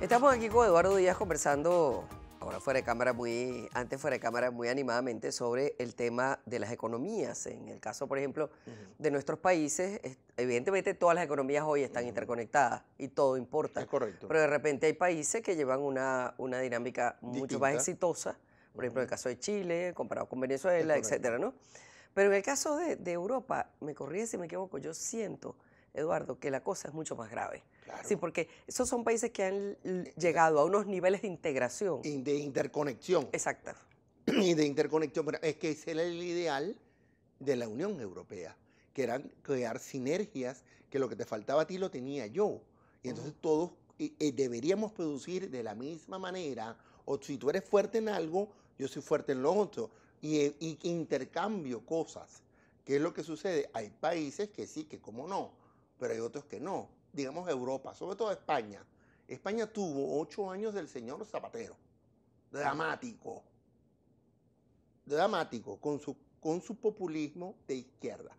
Estamos aquí con Eduardo Díaz conversando, ahora fuera de cámara, muy, antes fuera de cámara, muy animadamente sobre el tema de las economías. En el caso, por ejemplo, de nuestros países, evidentemente todas las economías hoy están interconectadas y todo importa. Es correcto. Pero de repente hay países que llevan una, una dinámica mucho más exitosa, por ejemplo, el caso de Chile, comparado con Venezuela, etcétera, ¿no? Pero en el caso de, de Europa, me corrí si me equivoco, yo siento, Eduardo, que la cosa es mucho más grave. Sí, porque esos son países que han llegado a unos niveles de integración. de interconexión. Exacto. Y de interconexión. Es que ese era el ideal de la Unión Europea, que eran crear sinergias, que lo que te faltaba a ti lo tenía yo. Y entonces todos deberíamos producir de la misma manera, o si tú eres fuerte en algo, yo soy fuerte en lo otro, y, eh, intercambio cosas. ¿Qué es lo que sucede? Hay países que sí, que como no, pero hay otros que no digamos, Europa, sobre todo España. España tuvo ocho años del señor Zapatero, dramático, dramático, con su, con su populismo de izquierda.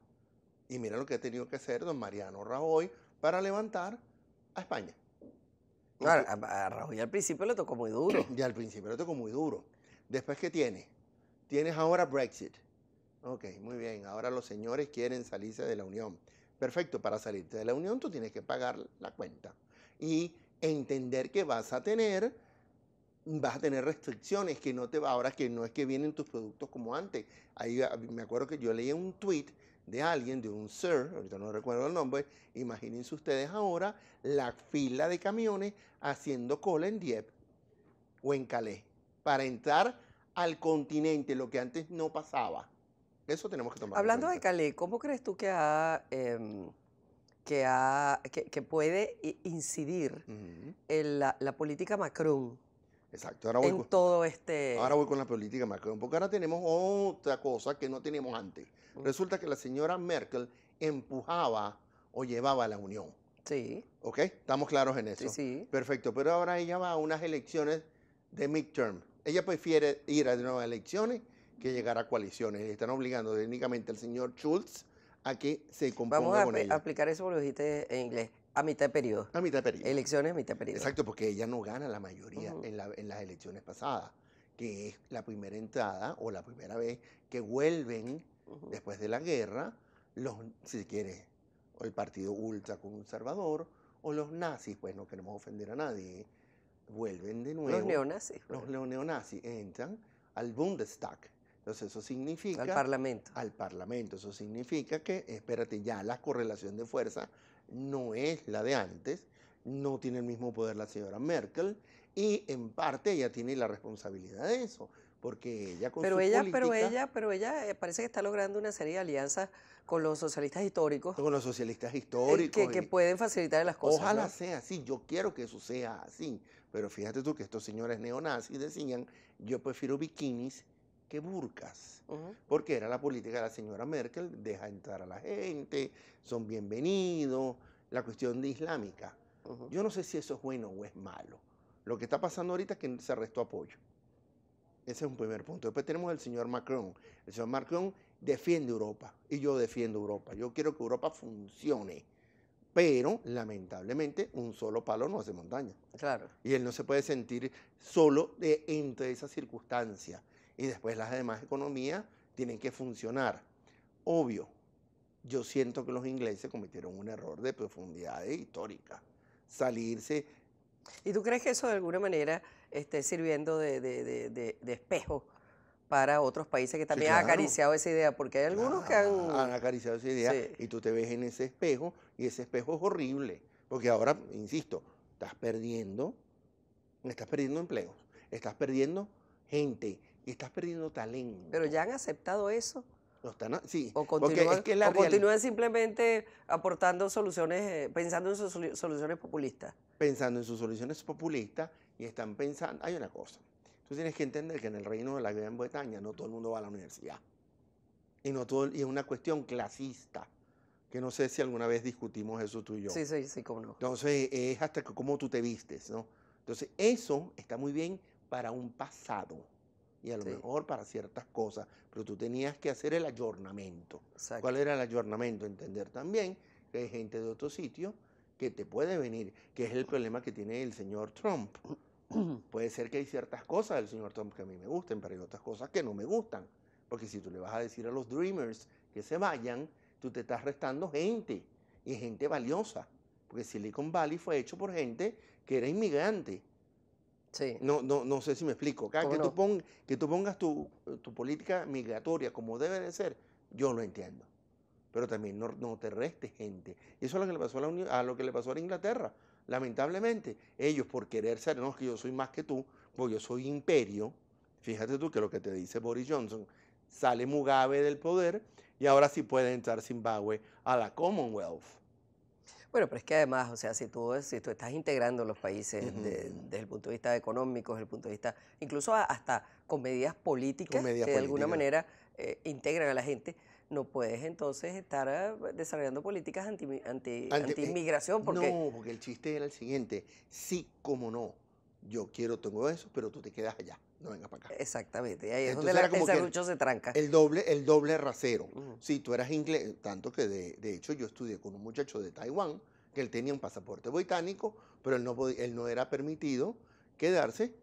Y mira lo que ha tenido que hacer don Mariano Rajoy para levantar a España. a, Rajoy al principio le tocó muy duro. Y al principio le tocó muy duro. Después, ¿qué tiene? Tienes ahora Brexit. Ok, muy bien. Ahora los señores quieren salirse de la Unión. Perfecto, para salirte de la unión tú tienes que pagar la cuenta y entender que vas a tener vas a tener restricciones que no te va ahora que no es que vienen tus productos como antes. Ahí ah, me acuerdo que yo leí un tweet de alguien, de un sir, ahorita no recuerdo el nombre, imagínense ustedes ahora la fila de camiones haciendo cola en Dieppe o en Calais para entrar al continente, lo que antes no pasaba. Eso tenemos que tomar. Hablando de Cali, ¿cómo crees tú que ha, em, que, ha que, puede incidir en la, política Macron? Exacto, ahora voy en con, todo este... Ahora voy con la política Macron, porque ahora tenemos otra cosa que no teníamos antes. Mm. Resulta que la señora Merkel empujaba o llevaba a la Unión. Sí. ¿Ok? Estamos claros en eso. Sí, sí. Perfecto, pero ahora ella va a unas elecciones de midterm. Ella prefiere ir a nuevas elecciones que llegar a coaliciones. Están obligando técnicamente al señor Schultz a que se componga Vamos a con aplicar eso, lo dijiste en inglés. A mitad de periodo. A mitad de periodo. Elecciones a mitad de periodo. Exacto, porque ella no gana la mayoría en, las elecciones pasadas, que es la primera entrada o la primera vez que vuelven después de la guerra los, si quiere, el partido ultraconservador o los nazis, pues no queremos ofender a nadie, vuelven de nuevo. Los neonazis. Pues. Los neonazis entran al Bundestag, entonces eso significa... Al Parlamento. Al Parlamento. Eso significa que, espérate, ya la correlación de fuerza no es la de antes, no tiene el mismo poder la señora Merkel y en parte ella tiene la responsabilidad de eso porque ella con pero ella pero ella pero eh, ella parece que está logrando una serie de alianzas con los socialistas históricos con los socialistas eh, históricos que, pueden facilitar las cosas ojalá sea así yo quiero que eso sea así pero fíjate tú que estos señores neonazis decían yo prefiero bikinis que burcas, porque era la política de la señora Merkel, deja entrar a la gente, son bienvenidos, la cuestión de islámica. Yo no sé si eso es bueno o es malo. Lo que está pasando ahorita es que se arrestó apoyo. Ese es un primer punto. Después tenemos el señor Macron. El señor Macron defiende Europa y yo defiendo Europa. Yo quiero que Europa funcione. Pero lamentablemente un solo palo no hace montaña. Claro. Y él no se puede sentir solo de, eh, entre esas circunstancias y después las demás economías tienen que funcionar. Obvio, yo siento que los ingleses cometieron un error de profundidad histórica, salirse. ¿Y tú crees que eso de alguna manera esté sirviendo de, de, de, espejo para otros países que también han acariciado esa idea? Porque hay algunos que han... Han acariciado esa idea y tú te ves en ese espejo y ese espejo es horrible, porque ahora, insisto, estás perdiendo, estás perdiendo empleos, estás perdiendo gente, estás perdiendo talento. Pero ya han aceptado eso. sí. O continúan, simplemente aportando soluciones, eh, pensando en sus soluciones populistas. Pensando en sus soluciones populistas y están pensando, hay una cosa, tú tienes que entender que en el reino de la Gran Bretaña no todo el mundo va a la universidad. Y, no todo, y es una cuestión clasista, que no sé si alguna vez discutimos eso tú y yo. Sí, sí, sí, cómo no. Entonces es hasta cómo tú te vistes, ¿no? Entonces eso está muy bien para un pasado y a lo mejor para ciertas cosas, pero tú tenías que hacer el ayornamiento. ¿Cuál era el ayornamiento? Entender también que hay gente de otro sitio que te puede venir, que es el problema que tiene el señor Trump. puede ser que hay ciertas cosas del señor Trump que a mí me gusten, pero hay otras cosas que no me gustan. Porque si tú le vas a decir a los Dreamers que se vayan, tú te estás restando gente y gente valiosa. Porque Silicon Valley fue hecho por gente que era inmigrante no, no, no sé si me explico. que, tú que, tú pongas tu, política migratoria como debe de ser, yo lo entiendo. Pero también no, te restes gente. eso es lo que le pasó a, la lo que le pasó a Inglaterra. Lamentablemente, ellos por querer ser, no, que yo soy más que tú, porque yo soy imperio. Fíjate tú que lo que te dice Boris Johnson, sale Mugabe del poder y ahora sí puede entrar Zimbabue a la Commonwealth. Bueno, pero es que además, o sea, si tú, estás integrando los países desde el punto de vista económico, desde el punto de vista, incluso hasta con medidas políticas que de alguna manera eh, integran a la gente, no puedes entonces estar ah, desarrollando políticas anti, anti, eh, inmigración No, porque el chiste era el siguiente, sí como no, yo quiero, tengo eso, pero tú te quedas allá, no vengas para acá. Exactamente, y ahí es donde la, el se tranca. El doble, el doble rasero. Si sí, tú eras inglés, tanto que de, hecho yo estudié con un muchacho de Taiwán, que él tenía un pasaporte británico, pero él no, él no era permitido quedarse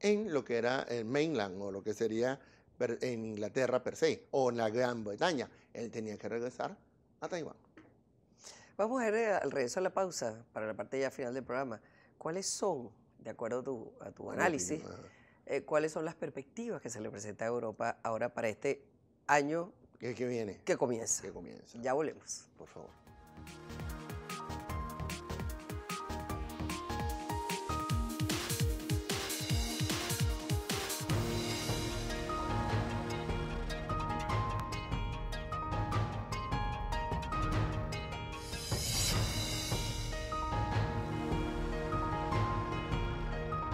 en lo que era el mainland o lo que sería en Inglaterra per se o en la Gran Bretaña. Él tenía que regresar a Taiwán. Vamos a ir eh, al regreso a la pausa para la parte ya final del programa. ¿Cuáles son de acuerdo a tu, análisis, eh, cuáles son las perspectivas que se le presenta a Europa ahora para este año que, viene. comienza. Que comienza. Ya volvemos. Por favor.